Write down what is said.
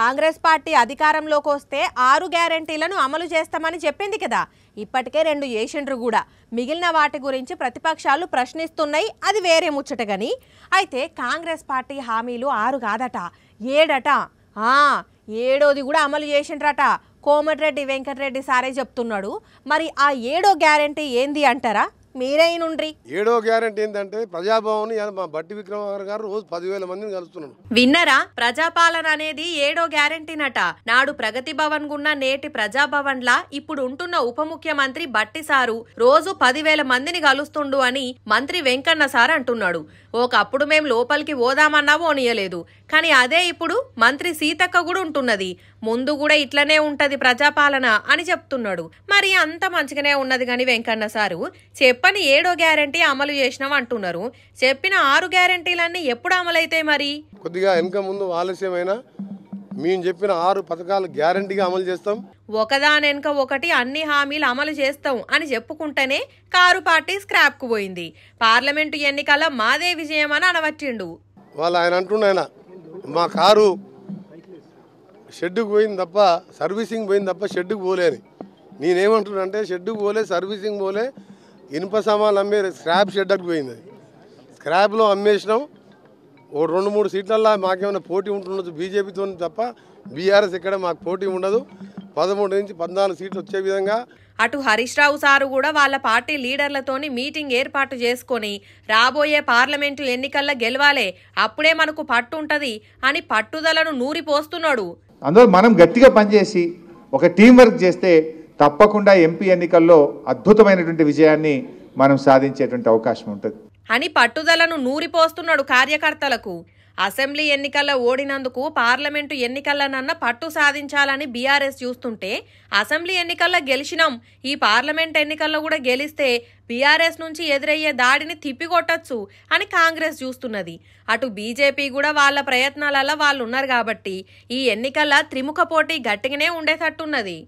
Congress party అధికారంలోకి వస్తే ఆరు గ్యారంటీలను అమలు చేస్తామని చెప్పింది కదా ఇప్పటికే రెండు ఏషండ్రు కూడా మిగిలిన వాటి గురించి ప్రతిపక్షాలు ప్రశ్నిస్తున్నాయి అది వేరే ముచ్చటగాని అయితే కాంగ్రెస్ పార్టీ హామీలు ఆరు కాదట ఏడట ఏడోది కూడా అమలు చేసిండ్రట కోమటిరెడ్డి వెంకటరెడ్డి సారే చెప్తున్నాడు మరి ఆ ఏడో గ్యారంటీ ఏంది అంటారా మీరైనుండ్రి ఏడో గ్యారంటీ ఏంటంటే ప్రజాభవన్ మా బట్టి విక్రమార్ గారు రోజు పదివేల మందిని కలుస్తున్నాను విన్నరా ప్రజాపాలన అనేది ఏడో గ్యారంటీనట నాడు ప్రగతి భవన్ గున్న నేటి ప్రజాభవన్ లా ఇప్పుడు ఉంటున్న ఉప ముఖ్యమంత్రి బట్టి సారు రోజు పదివేల మందిని కలుస్తుండు అని మంత్రి వెంకన్న సార్ అంటున్నాడు ఒకప్పుడు మేము లోపలికి పోదామన్నా ఓనియలేదు కానీ అదే ఇప్పుడు మంత్రి సీతక్క కూడా ఉంటున్నది ముందు కూడా ఇట్లనే ఉంటది ప్రజాపాలన అని చెప్తున్నాడు మరి అంత మంచిగానే ఉన్నది గాని వెంకన్న సారు చెప్పని ఏడో గ్యారంటీ అమలు చేసినాం అంటున్నారు చెప్పిన ఆరు గ్యారంటీలన్నీ ఎప్పుడు అమలైతాయి మరి కొద్దిగా వెనక ముందు ఆలస్యమైనా మేము చెప్పిన ఆరు పథకాలు గ్యారంటీగా అమలు చేస్తాం ఒకదాని వెనుక ఒకటి అన్ని హామీలు అమలు చేస్తాం అని చెప్పుకుంటేనే కారు పార్టీ స్క్రాప్ కు పోయింది పార్లమెంటు ఎన్నికల మాదే విజయం అని అనవచ్చిండు వాళ్ళు ఆయన అంటున్నాయన మా కారు షెడ్కి పోయింది తప్ప సర్వీసింగ్ పోయింది తప్ప షెడ్కి పోలేని నేనేమంటున్నానంటే షెడ్కి పోలే సర్వీసింగ్ పోలే ఇనుప సామాన్లు అమ్మే స్క్రాప్ షెడ్డర్కి పోయింది అది స్క్రాప్లో అమ్మేసినాం ఓ రెండు మూడు సీట్లల్లో మాకేమైనా పోటీ ఉంటుండదు బీజేపీతో తప్ప బీఆర్ఎస్ ఇక్కడ మాకు పోటీ ఉండదు పదమూడు నుంచి పద్నాలుగు సీట్లు వచ్చే విధంగా అటు హరీష్ రావు సారు కూడా వాళ్ళ పార్టీ లీడర్లతోని మీటింగ్ ఏర్పాటు చేసుకొని రాబోయే పార్లమెంటు ఎన్నికల్లో గెలవాలే అప్పుడే మనకు పట్టు ఉంటది అని పట్టుదలను నూరిపోస్తున్నాడు అందువల్ల మనం గట్టిగా పనిచేసి ఒక టీం వర్క్ చేస్తే తప్పకుండా ఎంపీ ఎన్నికల్లో అద్భుతమైనటువంటి విజయాన్ని మనం సాధించేటువంటి అవకాశం ఉంటుంది అని పట్టుదలను నూరిపోస్తున్నాడు కార్యకర్తలకు అసెంబ్లీ ఎన్నికల్లో ఓడినందుకు పార్లమెంటు ఎన్నికలనన్న పట్టు సాధించాలని బీఆర్ఎస్ చూస్తుంటే అసెంబ్లీ ఎన్నికల్లో గెలిచినాం ఈ పార్లమెంట్ ఎన్నికల్లో కూడా గెలిస్తే బీఆర్ఎస్ నుంచి ఎదురయ్యే దాడిని తిప్పికొట్టచ్చు అని కాంగ్రెస్ చూస్తున్నది అటు బీజేపీ కూడా వాళ్ళ ప్రయత్నాలలో వాళ్ళు ఉన్నారు కాబట్టి ఈ ఎన్నికల్లో త్రిముఖ పోటీ గట్టిగానే ఉండేటట్టున్నది